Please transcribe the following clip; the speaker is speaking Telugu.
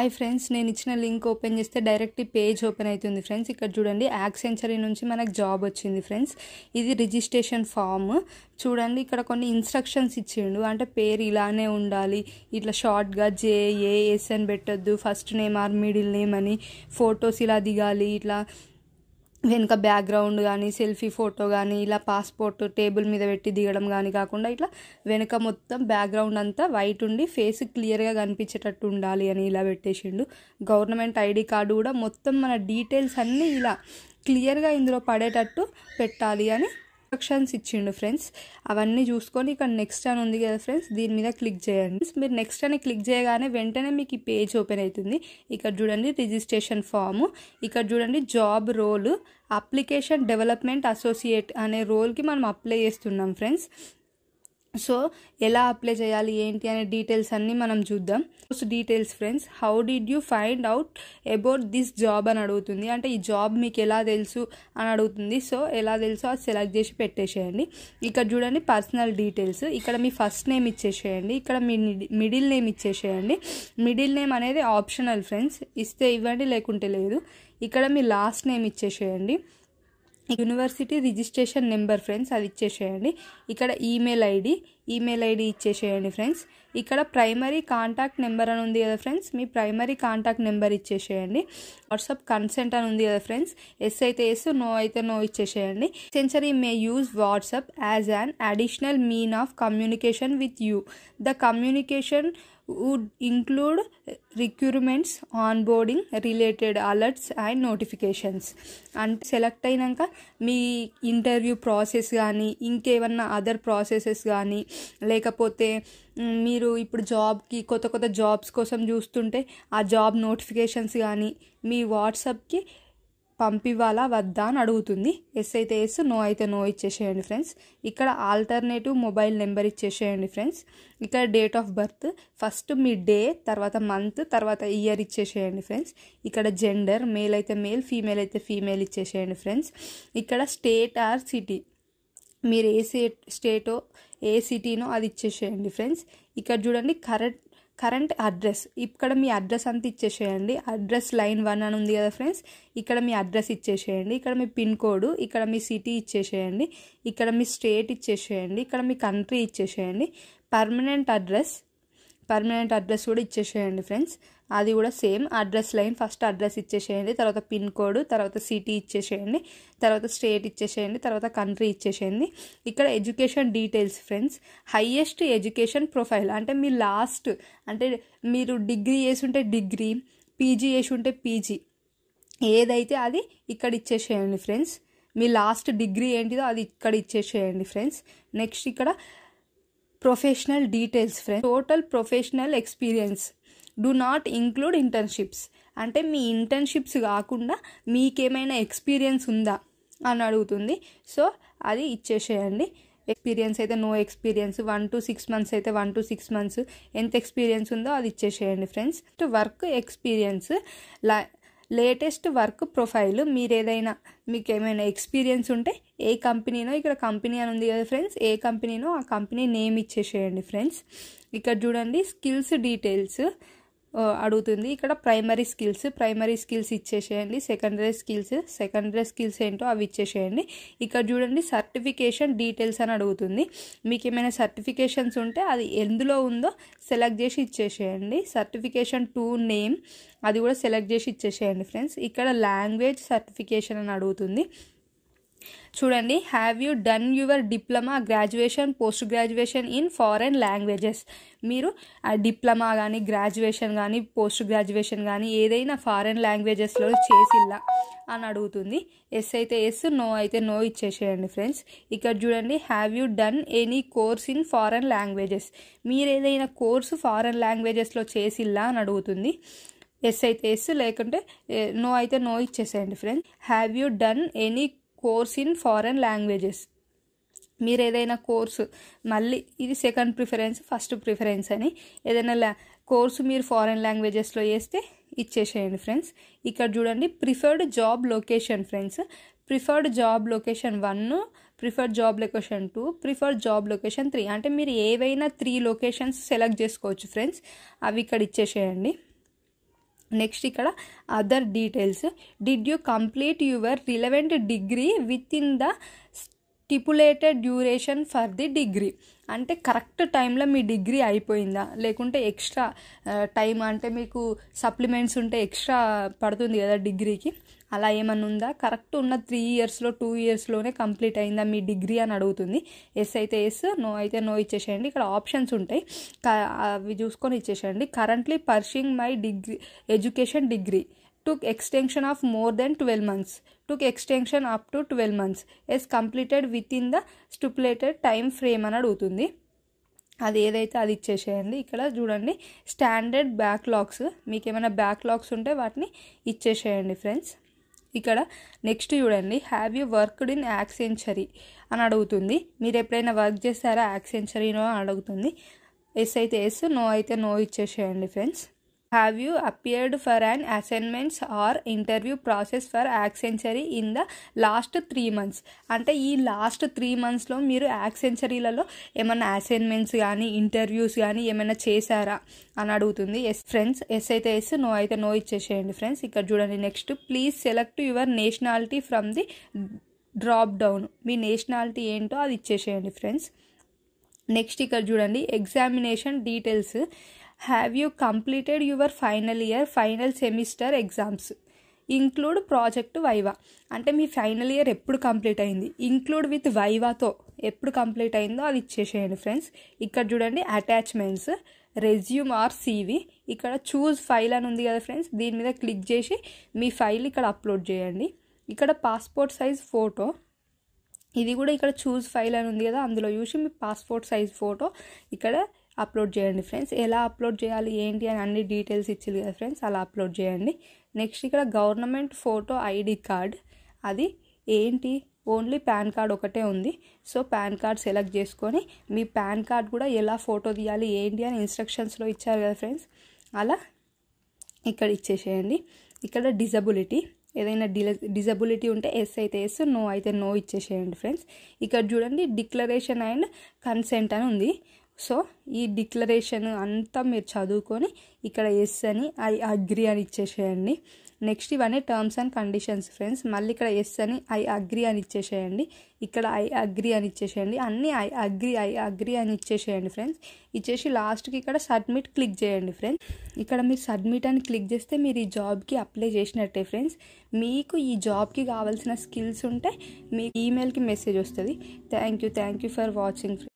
హాయ్ ఫ్రెండ్స్ నేను ఇచ్చిన లింక్ ఓపెన్ చేస్తే డైరెక్ట్ పేజ్ ఓపెన్ అవుతుంది ఫ్రెండ్స్ ఇక్కడ చూడండి యాక్సెంచరీ నుంచి మనకు జాబ్ వచ్చింది ఫ్రెండ్స్ ఇది రిజిస్ట్రేషన్ ఫామ్ చూడండి ఇక్కడ కొన్ని ఇన్స్ట్రక్షన్స్ ఇచ్చిండు అంటే పేరు ఇలానే ఉండాలి ఇట్లా షార్ట్గా జేఏఎస్ అని పెట్టద్దు first name or middle name అని ఫొటోస్ ఇలా దిగాలి ఇట్లా వెనుక బ్యాక్గ్రౌండ్ కానీ సెల్ఫీ ఫోటో కానీ ఇలా పాస్పోర్ట్ టేబుల్ మీద పెట్టి దిగడం కానీ కాకుండా ఇట్లా వెనుక మొత్తం బ్యాక్గ్రౌండ్ అంతా వైట్ ఉండి ఫేస్ క్లియర్గా కనిపించేటట్టు ఉండాలి అని ఇలా పెట్టేసిండు గవర్నమెంట్ ఐడి కార్డు కూడా మొత్తం మన డీటెయిల్స్ అన్నీ ఇలా క్లియర్గా ఇందులో పడేటట్టు పెట్టాలి అని ఇన్స్ట్రక్షన్స్ ఇచ్చిండు ఫ్రెండ్స్ అవన్నీ చూసుకొని ఇక్కడ నెక్స్ట్ అని ఉంది కదా ఫ్రెండ్స్ దీని మీద క్లిక్ చేయండి మీరు నెక్స్ట్ అని క్లిక్ చేయగానే వెంటనే మీకు ఈ పేజ్ ఓపెన్ అవుతుంది ఇక్కడ చూడండి రిజిస్ట్రేషన్ ఫామ్ ఇక్కడ చూడండి job role application development associate అనే రోల్కి మనం అప్లై చేస్తున్నాం ఫ్రెండ్స్ సో ఎలా అప్లై చేయాలి ఏంటి అనే డీటెయిల్స్ అన్నీ మనం చూద్దాం first details friends how did you find out about this job అని అడుగుతుంది అంటే ఈ జాబ్ మీకు ఎలా తెలుసు అని అడుగుతుంది సో ఎలా తెలుసు అది సెలెక్ట్ చేసి పెట్టేసేయండి ఇక్కడ చూడండి పర్సనల్ డీటెయిల్స్ ఇక్కడ మీ ఫస్ట్ నేమ్ ఇచ్చేసేయండి ఇక్కడ మీ మిడిల్ నేమ్ ఇచ్చేసేయండి మిడిల్ నేమ్ అనేది ఆప్షనల్ ఫ్రెండ్స్ ఇస్తే ఇవ్వండి లేకుంటే లేదు ఇక్కడ మీ లాస్ట్ నేమ్ ఇచ్చేసేయండి యూనివర్సిటీ రిజిస్ట్రేషన్ నెంబర్ ఫ్రెండ్స్ అది ఇచ్చేసేయండి ఇక్కడ ఈమెయిల్ ఐడి ఈమెయిల్ ఐడి ఇచ్చేసేయండి ఫ్రెండ్స్ ఇక్కడ ప్రైమరీ కాంటాక్ట్ నెంబర్ అని ఉంది కదా ఫ్రెండ్స్ మీ ప్రైమరీ కాంటాక్ట్ నెంబర్ ఇచ్చేసేయండి వాట్సాప్ కన్సెంట్ అని ఉంది కదా ఫ్రెండ్స్ ఎస్ అయితే ఎస్ నో అయితే నో ఇచ్చేసేయండి Accenture may use WhatsApp as an additional mean of communication with you the communication would include recruitments onboarding related alerts and notifications and select అయినాక మీ ఇంటర్వ్యూ ప్రాసెస్ కానీ ఇంకేమన్నా అదర్ ప్రాసెసెస్ కానీ లేకపోతే మీరు ఇప్పుడు జాబ్కి కొత్త కొత్త జాబ్స్ కోసం చూస్తుంటే ఆ జాబ్ నోటిఫికేషన్స్ కానీ మీ వాట్సాప్కి పంపివ్వాలా వద్దా అని అడుగుతుంది ఎస్ అయితే ఎస్ నో అయితే నో ఇచ్చేసేయండి ఫ్రెండ్స్ ఇక్కడ ఆల్టర్నేటివ్ మొబైల్ నెంబర్ ఇచ్చేసేయండి ఫ్రెండ్స్ ఇక్కడ డేట్ ఆఫ్ బర్త్ ఫస్ట్ మీ డే తర్వాత మంత్ తర్వాత ఇయర్ ఇచ్చేసేయండి ఫ్రెండ్స్ ఇక్కడ జెండర్ మేల్ అయితే మేల్ ఫీమేల్ అయితే ఫీమేల్ ఇచ్చేసేయండి ఫ్రెండ్స్ ఇక్కడ స్టేట్ ఆర్ సిటీ మీరు ఏ స్టేటో ఏ సిటీనో అది ఇచ్చేసేయండి ఫ్రెండ్స్ ఇక్కడ చూడండి కరెక్ట్ కరెంట్ అడ్రస్ ఇక్కడ మీ అడ్రస్ అంతా ఇచ్చేసేయండి అడ్రస్ లైన్ వన్ అని ఉంది కదా ఫ్రెండ్స్ ఇక్కడ మీ అడ్రస్ ఇచ్చేసేయండి ఇక్కడ మీ పిన్ కోడ్ ఇక్కడ మీ సిటీ ఇచ్చేసేయండి ఇక్కడ మీ స్టేట్ ఇచ్చేసేయండి ఇక్కడ మీ కంట్రీ ఇచ్చేసేయండి పర్మనెంట్ అడ్రస్ పర్మనెంట్ అడ్రస్ కూడా ఇచ్చేసేయండి ఫ్రెండ్స్ అది కూడా same address line first address ఇచ్చేసేయండి తర్వాత పిన్ కోడ్ తర్వాత సిటీ ఇచ్చేసేయండి తర్వాత స్టేట్ ఇచ్చేసేయండి తర్వాత కంట్రీ ఇచ్చేసేయండి ఇక్కడ education details friends highest education profile అంటే మీ లాస్ట్ అంటే మీరు డిగ్రీ చేసి ఉంటే డిగ్రీ పీజీ చేసి ఉంటే పీజీ ఏదైతే అది ఇక్కడ ఇచ్చేసేయండి ఫ్రెండ్స్ మీ లాస్ట్ డిగ్రీ ఏంటిదో అది ఇక్కడ ఇచ్చేసేయండి ఫ్రెండ్స్ నెక్స్ట్ ఇక్కడ professional details friend total professional experience do not include internships అంటే మీ ఇంటర్న్షిప్స్ కాకుండా మీకేమైనా ఎక్స్పీరియన్స్ ఉందా అని అడుగుతుంది సో అది ఇచ్చేసేయండి ఎక్స్పీరియన్స్ అయితే no experience one two six months అయితే వన్ టు సిక్స్ మంత్స్ ఎంత ఎక్స్పీరియన్స్ ఉందో అది ఇచ్చేసేయండి ఫ్రెండ్స్ వర్క్ ఎక్స్పీరియన్స్ లై లేటెస్ట్ వర్క్ ప్రొఫైల్ మీరు ఏదైనా మీకు ఏమైనా ఎక్స్పీరియన్స్ ఉంటే ఏ కంపెనీనో ఇక్కడ కంపెనీ అని ఉంది కదా ఫ్రెండ్స్ ఏ కంపెనీనో ఆ కంపెనీ నేమ్ ఇచ్చేసేయండి ఫ్రెండ్స్ ఇక్కడ చూడండి స్కిల్స్ డీటెయిల్స్ అడుగుతుంది ఇక్కడ ప్రైమరీ స్కిల్స్ ప్రైమరీ స్కిల్స్ ఇచ్చేసేయండి సెకండరీ స్కిల్స్ సెకండరీ స్కిల్స్ ఏంటో అవి ఇచ్చేసేయండి ఇక్కడ చూడండి సర్టిఫికేషన్ డీటెయిల్స్ అని అడుగుతుంది మీకు ఏమైనా సర్టిఫికేషన్స్ ఉంటే అది ఎందులో ఉందో సెలెక్ట్ చేసి ఇచ్చేసేయండి సర్టిఫికేషన్ టూ నేమ్ అది కూడా సెలెక్ట్ చేసి ఇచ్చేసేయండి ఫ్రెండ్స్ ఇక్కడ లాంగ్వేజ్ సర్టిఫికేషన్ అని అడుగుతుంది చూడండి have you done your diploma graduation post graduation in foreign languages మీరు డిప్లొమా కానీ గ్రాడ్యుయేషన్ కానీ పోస్ట్ గ్రాడ్యుయేషన్ కానీ ఏదైనా ఫారెన్ లాంగ్వేజెస్లో చేసిల్లా అని అడుగుతుంది ఎస్ అయితే ఎస్ నో అయితే నో ఇచ్చేసేయండి ఫ్రెండ్స్ ఇక్కడ చూడండి have you done any course in foreign languages మీరు ఏదైనా కోర్సు ఫారెన్ లాంగ్వేజెస్లో చేసిల్లా అని అడుగుతుంది ఎస్ అయితే ఎస్ లేకుంటే నో అయితే నో ఇచ్చేసేయండి friends have you done any course in foreign languages మీరు ఏదైనా కోర్సు మళ్ళీ ఇది సెకండ్ ప్రిఫరెన్స్ ఫస్ట్ ప్రిఫరెన్స్ అని ఏదైనా లా కోర్సు మీరు ఫారెన్ లాంగ్వేజెస్లో వేస్తే ఇచ్చేసేయండి ఫ్రెండ్స్ ఇక్కడ చూడండి preferred job location friends preferred job location one preferred job location two preferred job location three అంటే మీరు ఏవైనా త్రీ లొకేషన్స్ సెలెక్ట్ చేసుకోవచ్చు ఫ్రెండ్స్ అవి ఇక్కడ ఇచ్చేసేయండి నెక్స్ట్ ఇక్కడ other details did you complete your relevant degree with in the stipulated duration for the degree అంటే కరెక్ట్ టైంలో మీ డిగ్రీ అయిపోయిందా లేకుంటే ఎక్స్ట్రా టైం అంటే మీకు సప్లిమెంట్స్ ఉంటే ఎక్స్ట్రా పడుతుంది కదా డిగ్రీకి అలా ఏమన్నా ఉందా కరెక్ట్ ఉన్న త్రీ ఇయర్స్లో టూ ఇయర్స్లోనే కంప్లీట్ అయిందా మీ డిగ్రీ అని అడుగుతుంది ఎస్ అయితే ఎస్ నో అయితే నో ఇచ్చేసేయండి ఇక్కడ ఆప్షన్స్ ఉంటాయి అవి చూసుకొని ఇచ్చేసేయండి currently pursuing my degree education degree took extension of more than 12 months took extension up to 12 months is completed within the stipulated time frame అని అడుగుతుంది అది ఏదైతే అది ఇచ్చేసేయండి ఇక్కడ చూడండి స్టాండర్డ్ బ్యాక్లాగ్స్ మీకు ఏమైనా బ్యాక్లాగ్స్ ఉంటే వాటిని ఇచ్చేసేయండి ఫ్రెండ్స్ ఇక్కడ నెక్స్ట్ చూడండి have you worked in Accenture అని అడుగుతుంది మీరు ఎప్పుడైనా వర్క్ చేస్తారా యాక్సెంచరీనో అని అడుగుతుంది ఎస్ అయితే ఎస్ నో అయితే నో ఇచ్చేసేయండి friends have you appeared for an assignments or interview process for Accenture in the last three months అంటే ఈ లాస్ట్ త్రీ మంత్స్లో మీరు యాక్సెంచరీలలో ఏమైనా అసైన్మెంట్స్ కానీ ఇంటర్వ్యూస్ కానీ ఏమైనా చేశారా అని అడుగుతుంది ఎస్ ఫ్రెండ్స్ ఎస్ అయితే ఎస్ నో అయితే నో ఇచ్చేసేయండి ఫ్రెండ్స్ ఇక్కడ చూడండి next please select your nationality from the drop down మీ నేషనాలిటీ ఏంటో అది ఇచ్చేసేయండి ఫ్రెండ్స్ నెక్స్ట్ ఇక్కడ చూడండి examination details have you completed your final year final semester exams include project viva అంటే మీ ఫైనల్ ఇయర్ ఎప్పుడు కంప్లీట్ అయింది ఇంక్లూడ్ విత్ వైవాతో ఎప్పుడు కంప్లీట్ అయిందో అది ఇచ్చేసేయండి ఫ్రెండ్స్ ఇక్కడ చూడండి అటాచ్మెంట్స్ రెజ్యూమ్ ఆర్ సీవీ ఇక్కడ చూజ్ ఫైల్ అని ఉంది కదా ఫ్రెండ్స్ దీని మీద క్లిక్ చేసి మీ ఫైల్ ఇక్కడ అప్లోడ్ చేయండి ఇక్కడ పాస్పోర్ట్ సైజ్ ఫోటో ఇది కూడా ఇక్కడ చూజ్ ఫైల్ అని ఉంది కదా అందులో చూసి మీ పాస్పోర్ట్ సైజ్ ఫోటో ఇక్కడ అప్లోడ్ చేయండి ఫ్రెండ్స్ ఎలా అప్లోడ్ చేయాలి ఏంటి అని అన్ని డీటెయిల్స్ ఇచ్చింది కదా ఫ్రెండ్స్ అలా అప్లోడ్ చేయండి నెక్స్ట్ ఇక్కడ గవర్నమెంట్ ఫోటో ఐడి కార్డ్ అది ఏంటి ఓన్లీ పాన్ కార్డ్ ఒకటే ఉంది సో పాన్ కార్డ్ సెలెక్ట్ చేసుకొని మీ పాన్ కార్డ్ కూడా ఎలా ఫోటో తీయాలి ఏంటి అని ఇన్స్ట్రక్షన్స్లో ఇచ్చారు కదా ఫ్రెండ్స్ అలా ఇక్కడ ఇచ్చేసేయండి ఇక్కడ డిజబిలిటీ ఏదైనా డిల డిజబిలిటీ ఉంటే ఎస్ అయితే ఎస్ నో అయితే నో ఇచ్చేసేయండి ఫ్రెండ్స్ ఇక్కడ చూడండి డిక్లరేషన్ అండ్ కన్సెంట్ అని ఉంది సో ఈ డిక్లరేషన్ అంతా మీరు చదువుకొని ఇక్కడ ఎస్ అని ఐ అగ్రి అని ఇచ్చేసేయండి నెక్స్ట్ ఇవన్నీ టర్మ్స్ అండ్ కండిషన్స్ ఫ్రెండ్స్ మళ్ళీ ఇక్కడ ఎస్ అని ఐ అగ్రి అని ఇచ్చేసేయండి ఇక్కడ ఐ అగ్రి అని ఇచ్చేసేయండి అన్నీ ఐ అగ్రి ఐ అగ్రి అని ఇచ్చేసేయండి ఫ్రెండ్స్ ఇచ్చేసి లాస్ట్కి ఇక్కడ సబ్మిట్ క్లిక్ చేయండి ఫ్రెండ్స్ ఇక్కడ మీరు సబ్మిట్ అని క్లిక్ చేస్తే మీరు ఈ జాబ్కి అప్లై చేసినట్టే ఫ్రెండ్స్ మీకు ఈ జాబ్కి కావాల్సిన స్కిల్స్ ఉంటే మీ ఈమెయిల్కి మెసేజ్ వస్తుంది thank you thank you for watching